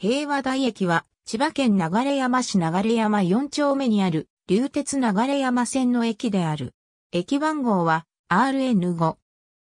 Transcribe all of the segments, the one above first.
平和台駅は、千葉県流山市流山4丁目にある、流鉄流山線の駅である。駅番号は、RN5。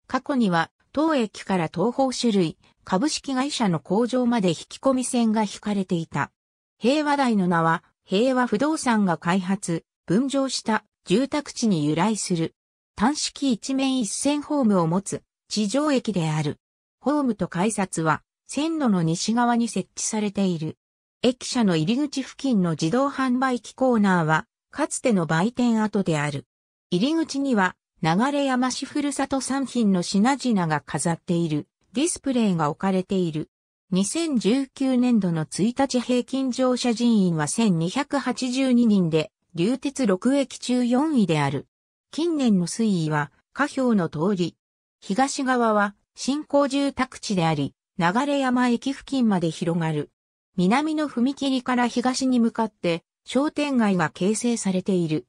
過去には、当駅から東方種類、株式会社の工場まで引き込み線が引かれていた。平和台の名は、平和不動産が開発、分譲した住宅地に由来する。単式一面一線ホームを持つ、地上駅である。ホームと改札は、線路の西側に設置されている。駅舎の入り口付近の自動販売機コーナーは、かつての売店跡である。入り口には、流山市ふるさと産品の品々が飾っているディスプレイが置かれている。2019年度の1日平均乗車人員は1282人で、流鉄6駅中4位である。近年の推移は、下表の通り。東側は、新興住宅地であり、流山駅付近まで広がる。南の踏切から東に向かって商店街が形成されている。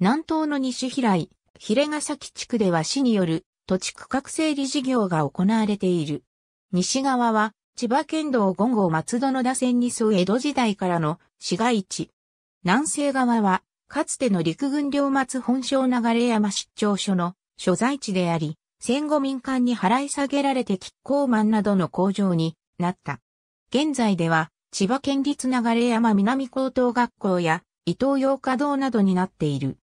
南東の西平井、平ヶ崎地区では市による土地区画整理事業が行われている。西側は千葉県道5号松戸の打線に沿う江戸時代からの市街地。南西側はかつての陸軍領松本省流山出張所の所在地であり、戦後民間に払い下げられてキッコーマンなどの工場になった。現在では、千葉県立流山南高等学校や伊東洋華堂などになっている。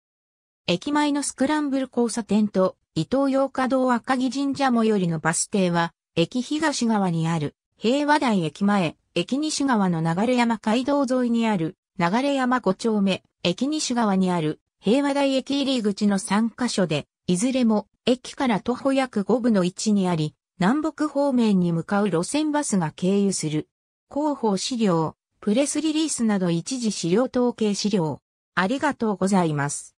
駅前のスクランブル交差点と伊東洋華堂赤城神社最寄りのバス停は、駅東側にある平和台駅前、駅西側の流山街道沿いにある流山5丁目、駅西側にある平和台駅入り口の3カ所でいずれも駅から徒歩約5分の位置にあり、南北方面に向かう路線バスが経由する。広報資料、プレスリリースなど一時資料統計資料。ありがとうございます。